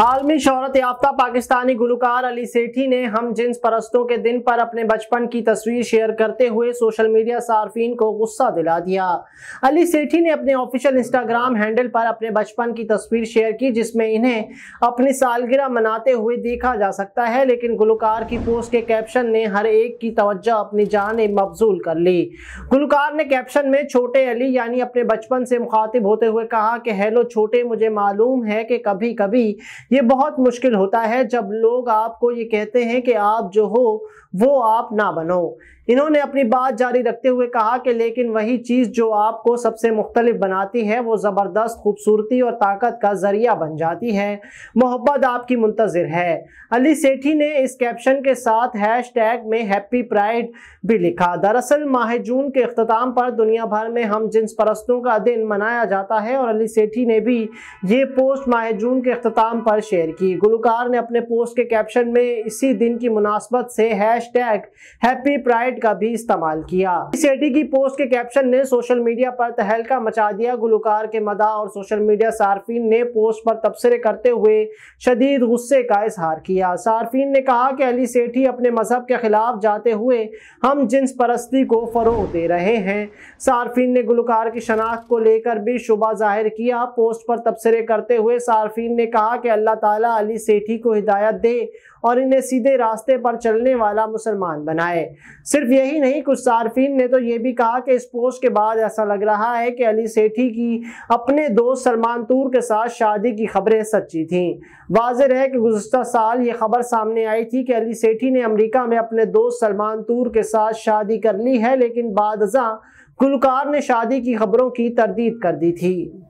आलमी शहरत याफ्ता पाकिस्तानी गुलकार अली सेठी ने हम जिन्स परस्तों के दिन पर अपने बचपन की तस्वीर शेयर करते हुए सोशल मीडिया सार्फिन को गुस्सा दिला दिया अली सेठी ने अपने ऑफिशियल इंस्टाग्राम हैंडल पर अपने बचपन की तस्वीर शेयर की जिसमें इन्हें अपनी सालगिरह मनाते हुए देखा जा सकता है लेकिन गुलकार की पोस्ट के कैप्शन ने हर एक की तवज्जो अपनी जान मबजूल कर ली गुलकार ने कैप्शन में छोटे अली यानी अपने बचपन से मुखातिब होते हुए कहा कि हेलो छोटे मुझे मालूम है कि कभी कभी ये बहुत मुश्किल होता है जब लोग आपको ये कहते हैं कि आप जो हो वो आप ना बनो इन्होंने अपनी बात जारी रखते हुए कहा कि लेकिन वही चीज़ जो आपको सबसे मुख्तलिफ बनाती है वो ज़बरदस्त खूबसूरती और ताकत का ज़रिया बन जाती है मोहब्बत आपकी मुंतज़र है अली सेठी ने इस कैप्शन के साथ हैश टैग में हैप्पी प्राइड भी लिखा दरअसल माह जून के अख्ताम पर दुनिया भर में हम जिन्स परस्तों का दिन मनाया जाता है और अली सेठी ने भी ये पोस्ट माह जून के अख्ताम पर खबर शेयर की गुलकार ने अपने पोस्ट के कैप्शन में इसी दिन की मुनासबत से हैश टैग हैप्पी प्राइड का भी इस्तेमाल किया सेठी की पोस्ट के कैप्शन ने सोशल मीडिया पर तहलका मचा दिया गुलकार के मदा और सोशल मीडिया सार्फिन ने पोस्ट पर तबसरे करते हुए शदीद गुस्से का इजहार किया सार्फिन ने कहा कि अली सेठी अपने मजहब के खिलाफ जाते हुए हम जिन्स परस्ती को फ़रोग दे रहे हैं सार्फिन ने गुलकार की शनाख्त को लेकर भी शुबा जाहिर किया पोस्ट पर तबसरे करते हुए सार्फिन ने कहा कि अल्लाह अल्लाह ताला अली सेठी को हिदायत दे और इन्हें सीधे रास्ते पर चलने वाला मुसलमान बनाए सिर्फ यही नहीं कुछ सार्फिन ने तो ये भी कहा कि इस पोस्ट के बाद ऐसा लग रहा है कि अली सेठी की अपने दोस्त सलमान तूर के साथ शादी की खबरें सच्ची थीं वाजर है कि गुजत साल ये खबर सामने आई थी कि अली सेठी ने अमरीका में अपने दोस्त सलमान तूर के साथ शादी कर ली है लेकिन बाद गुलकार ने शादी की खबरों की तरदीद कर दी थी